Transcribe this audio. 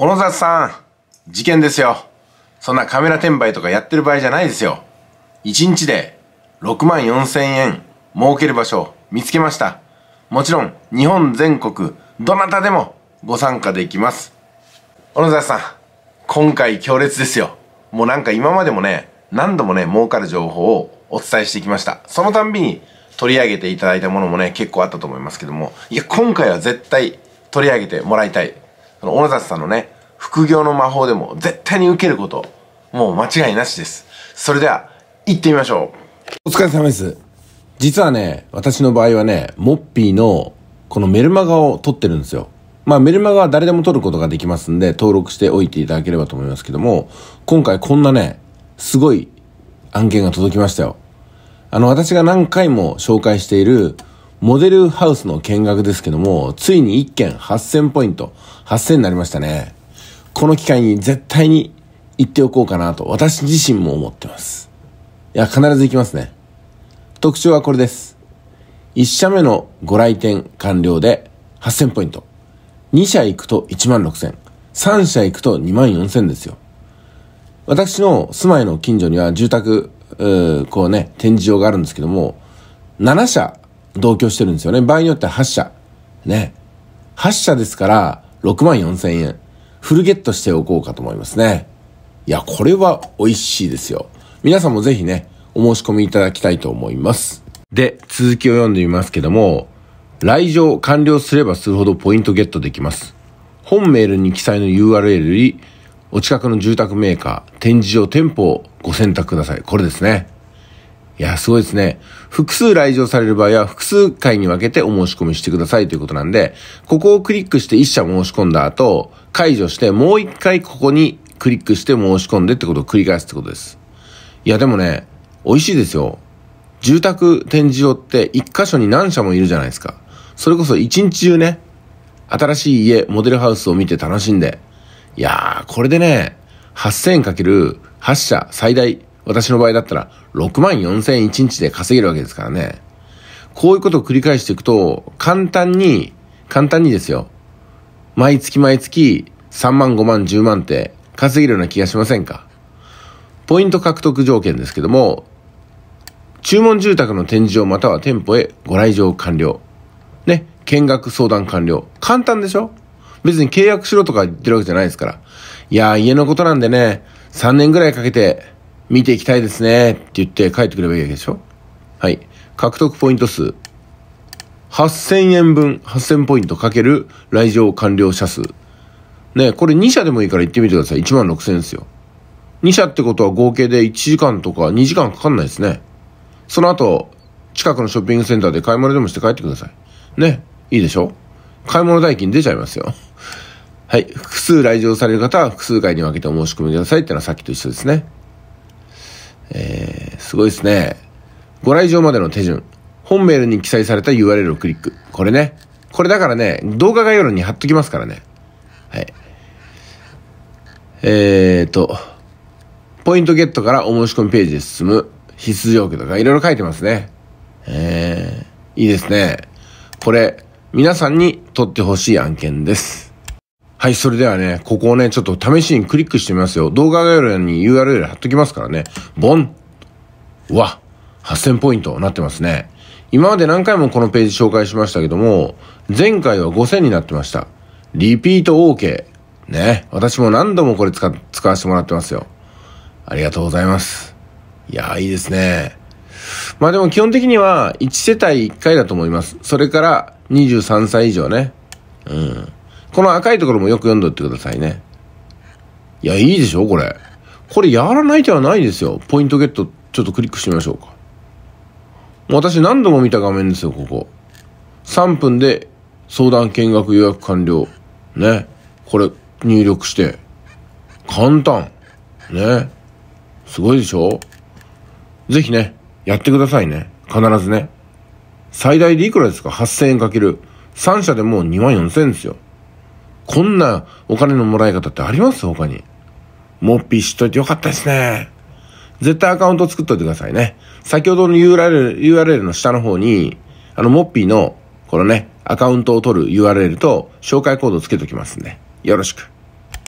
小野沢さん、事件ですよ。そんなカメラ転売とかやってる場合じゃないですよ。1日で6万4千円儲ける場所を見つけました。もちろん日本全国どなたでもご参加できます。小野沢さん、今回強烈ですよ。もうなんか今までもね、何度もね、儲かる情報をお伝えしてきました。そのたんびに取り上げていただいたものもね、結構あったと思いますけども、いや、今回は絶対取り上げてもらいたい。その小野里さんのね、副業の魔法でも絶対に受けること、もう間違いなしです。それでは、行ってみましょう。お疲れ様です。実はね、私の場合はね、モッピーのこのメルマガを撮ってるんですよ。まあメルマガは誰でも撮ることができますんで、登録しておいていただければと思いますけども、今回こんなね、すごい案件が届きましたよ。あの、私が何回も紹介している、モデルハウスの見学ですけども、ついに1件8000ポイント、8000になりましたね。この機会に絶対に行っておこうかなと、私自身も思ってます。いや、必ず行きますね。特徴はこれです。1社目のご来店完了で8000ポイント。2社行くと1万6000。3社行くと2万4000ですよ。私の住まいの近所には住宅、うこうね、展示場があるんですけども、7社同居してるんですよね。場合によっては8社。ね。8社ですから、6万4千円。フルゲットしておこうかと思いますね。いや、これは美味しいですよ。皆さんもぜひね、お申し込みいただきたいと思います。で、続きを読んでみますけども、来場完了すればするほどポイントゲットできます。本メールに記載の URL より、お近くの住宅メーカー、展示場、店舗をご選択ください。これですね。いや、すごいですね。複数来場される場合は、複数回に分けてお申し込みしてくださいということなんで、ここをクリックして1社申し込んだ後、解除して、もう1回ここにクリックして申し込んでってことを繰り返すってことです。いや、でもね、美味しいですよ。住宅展示場って1箇所に何社もいるじゃないですか。それこそ1日中ね、新しい家、モデルハウスを見て楽しんで、いやー、これでね、8000円かける8社最大私の場合だったら6万4000 1日で稼げるわけですからね。こういうことを繰り返していくと、簡単に、簡単にですよ。毎月毎月3万5万10万って稼げるような気がしませんかポイント獲得条件ですけども、注文住宅の展示場または店舗へご来場完了。ね、見学相談完了。簡単でしょ別に契約しろとか言ってるわけじゃないですから。いやー、家のことなんでね、3年ぐらいかけて見ていきたいですねって言って帰ってくればいいわけでしょはい。獲得ポイント数。8000円分、8000ポイントかける来場完了者数。ね、これ2社でもいいから行ってみてください。1万6000円ですよ。2社ってことは合計で1時間とか2時間かかんないですね。その後、近くのショッピングセンターで買い物でもして帰ってください。ね、いいでしょ買い物代金出ちゃいますよ。はい。複数来場される方は複数回に分けてお申し込みくださいってのはさっきと一緒ですね。えー、すごいですね。ご来場までの手順。本メールに記載された URL をクリック。これね。これだからね、動画概要欄に貼っときますからね。はい。えーと、ポイントゲットからお申し込みページで進む必須条件とかいろいろ書いてますね。えー、いいですね。これ、皆さんにとってほしい案件です。はい、それではね、ここをね、ちょっと試しにクリックしてみますよ。動画概要欄に URL 貼っときますからね。ボンわ !8000 ポイントなってますね。今まで何回もこのページ紹介しましたけども、前回は5000になってました。リピート OK。ね。私も何度もこれ使、使わせてもらってますよ。ありがとうございます。いやー、いいですね。まあでも基本的には1世帯1回だと思います。それから23歳以上ね。うん。この赤いところもよく読んどってくださいね。いや、いいでしょこれ。これやらない手はないですよ。ポイントゲット、ちょっとクリックしてみましょうか。私何度も見た画面ですよ、ここ。3分で相談見学予約完了。ね。これ入力して。簡単。ね。すごいでしょぜひね、やってくださいね。必ずね。最大でいくらですか ?8000 円かける。3社でもう2万4000円ですよ。こんなお金のもらい方ってあります他に。モッピー知っといてよかったですね。絶対アカウント作っといてくださいね。先ほどの URL, URL の下の方に、あの、モッピーの、このね、アカウントを取る URL と紹介コードをつけておきますんで、よろしく。